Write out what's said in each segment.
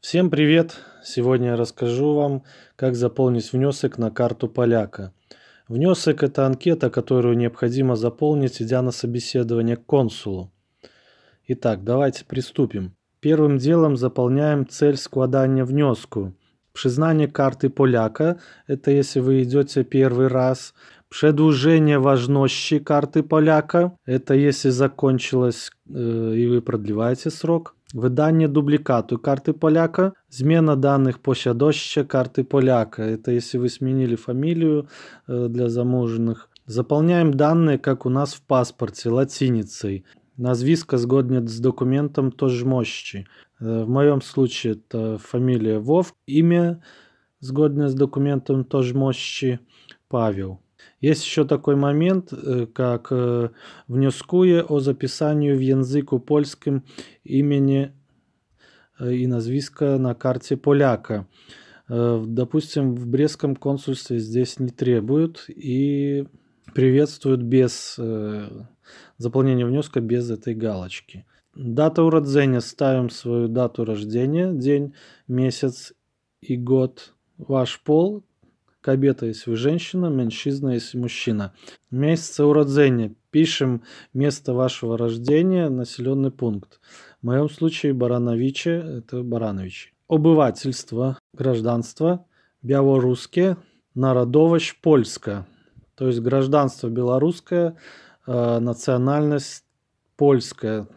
Всем привет! Сегодня я расскажу вам, как заполнить внесок на карту поляка. Внесок – это анкета, которую необходимо заполнить, идя на собеседование к консулу. Итак, давайте приступим. Первым делом заполняем цель складания внеску. Признание карты поляка – это если вы идете первый раз – Предложение важности карты поляка – это если закончилось э, и вы продлеваете срок. Выдание дубликату карты поляка. Змена данных посядоща карты поляка. Это если вы сменили фамилию э, для замуженных. Заполняем данные, как у нас в паспорте, латиницей. Назвиска сгодня с документом тожмощи. Э, в моем случае это фамилия Вов, имя сгодно с документом тоже тожмощи Павел. Есть еще такой момент, э, как э, внескуе о записании в языку польским имени э, и назвиска на карте поляка. Допустим, в Брестском консульстве здесь не требуют и приветствуют без заполнения внеска без этой галочки. Дата уродзения. Ставим свою дату рождения, день, месяц и год, ваш пол, кабета если вы женщина, меньшизна если мужчина. Месяц уродзения. Пишем место вашего рождения, населенный пункт. В моем случае Барановичи, это Барановичи. Обывательство, гражданство, белорусское, народовощь польская. То есть гражданство белорусское, э, национальность польская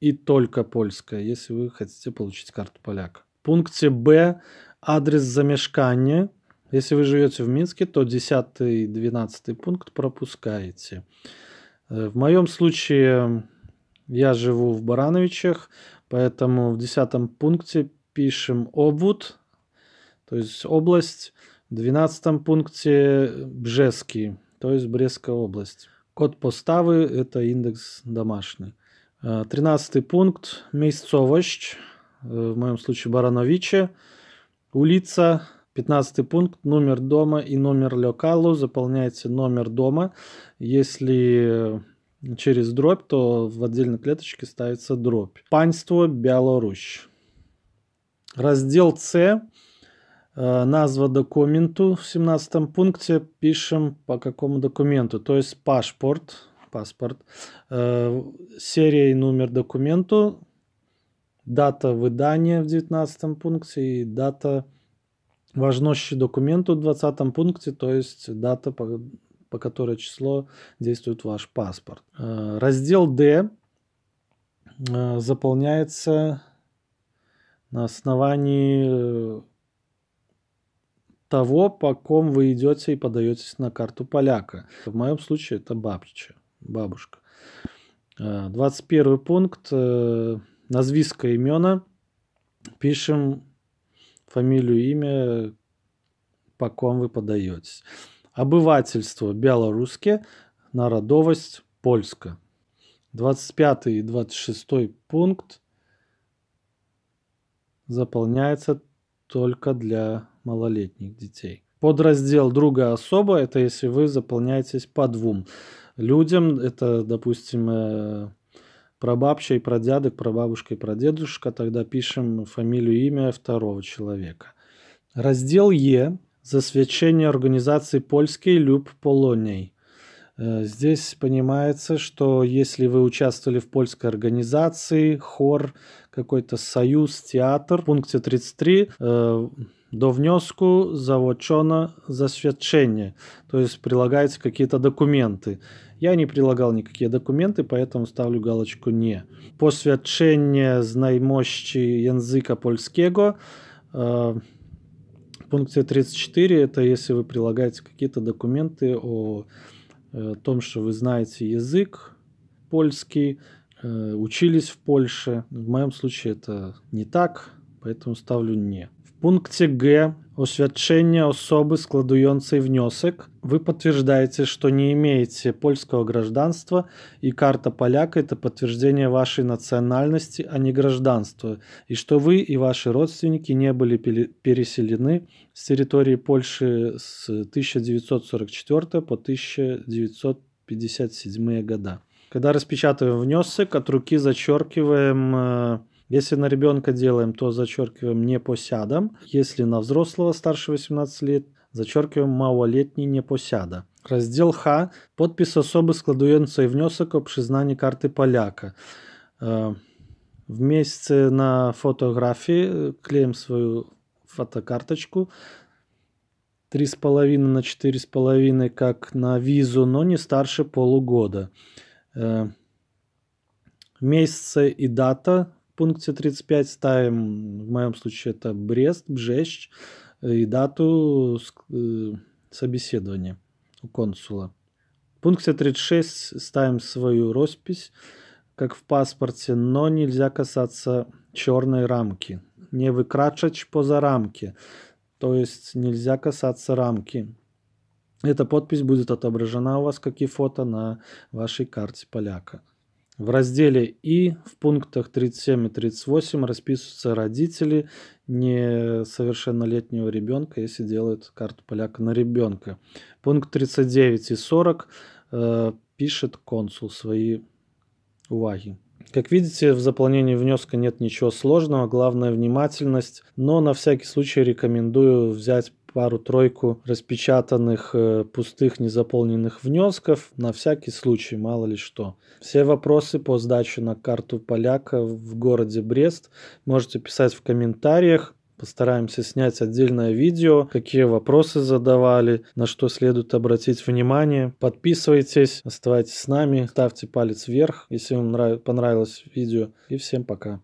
и только польская, если вы хотите получить карту поляка. В пункте Б адрес замешкания – если вы живете в Минске, то 10-12 пункт пропускаете. Э, в моем случае я живу в Барановичах, поэтому в 10 пункте пишем обвуд, то есть область. В 12 пункте Бжеский, то есть Брестская область. Код поставы – это индекс домашний. 13 э, пункт – Мейсцовощь, э, в моем случае Барановиче. Улица 15 пункт. Номер дома и номер локалу. Заполняйте номер дома. Если через дробь, то в отдельной клеточке ставится дробь. Панство Беларусь. Раздел С. Э, назва документу в 17 пункте пишем по какому документу, то есть паспорт, паспорт, э, серия и номер документу, дата выдания в 19 пункте и дата важнощий документ в 20 пункте, то есть дата, по, по которой число действует ваш паспорт. Э, раздел D э, заполняется на основании э, того, по ком вы идете и подаетесь на карту поляка. В моем случае это бабча, бабушка. 21 пункт. Назвиска имена. Пишем фамилию, имя, по ком вы подаетесь. Обывательство белорусские, народовость польская. 25 и 26 пункт заполняется только для малолетних детей. Подраздел другая особа – это если вы заполняетесь по двум людям, это, допустим, э, прабабща и прадядок, прабабушка и прадедушка, тогда пишем фамилию и имя второго человека. Раздел Е «Засвящение организации польской Люб Полоней». Э, здесь понимается, что если вы участвовали в польской организации, хор, какой-то союз, театр, в пункте 33 до внеску заводчона засвящение, то есть прилагаются какие-то документы. Я не прилагал никакие документы, поэтому ставлю галочку «не». Посвящение знаймощи языка польского, э, пункция 34, это если вы прилагаете какие-то документы о э, том, что вы знаете язык польский, э, учились в Польше. В моем случае это не так, поэтому ставлю «не». В пункте «Г» Освячення особи, складуjącej вniosek, вы подтверждаете, что не имеете польского гражданства, и карта поляка – это подтверждение вашей национальности, а не гражданства, и что вы и ваши родственники не были переселены с территории Польши с 1944 по 1957 года. Когда распечатываем внесок, от руки зачеркиваем э, если на ребенка делаем, то зачеркиваем не посядом. Если на взрослого старше 18 лет, зачеркиваем малолетний не посяда. Раздел Х. Подпись особы складується і внесок о признанні карти поляка. Э, Вместе на фотографии э, клеим свою фотокарточку. 3,5 на 4,5 как на визу, но не старше полугода. Э, Месяцы и дата пункте 35 ставим, в моем случае это Брест, Бжещ, э, и дату э, собеседования у консула. В пункте 36 ставим свою роспись, как в паспорте, но нельзя касаться черной рамки. Не выкрачать поза рамки, то есть нельзя касаться рамки. Эта подпись будет отображена у вас как и фото на вашей карте поляка. В разделе «И» в пунктах 37 и 38 расписываются родители несовершеннолетнего ребенка, если делают карту поляка на ребенка. Пункт 39 и 40 э, пишет консул свои уваги. Как видите, в заполнении внеска нет ничего сложного, главное внимательность, но на всякий случай рекомендую взять пару-тройку распечатанных э, пустых незаполненных внесков на всякий случай, мало ли что. Все вопросы по сдаче на карту поляка в городе Брест можете писать в комментариях. Постараемся снять отдельное видео, какие вопросы задавали, на что следует обратить внимание. Подписывайтесь, оставайтесь с нами, ставьте палец вверх, если вам понравилось видео. И всем пока.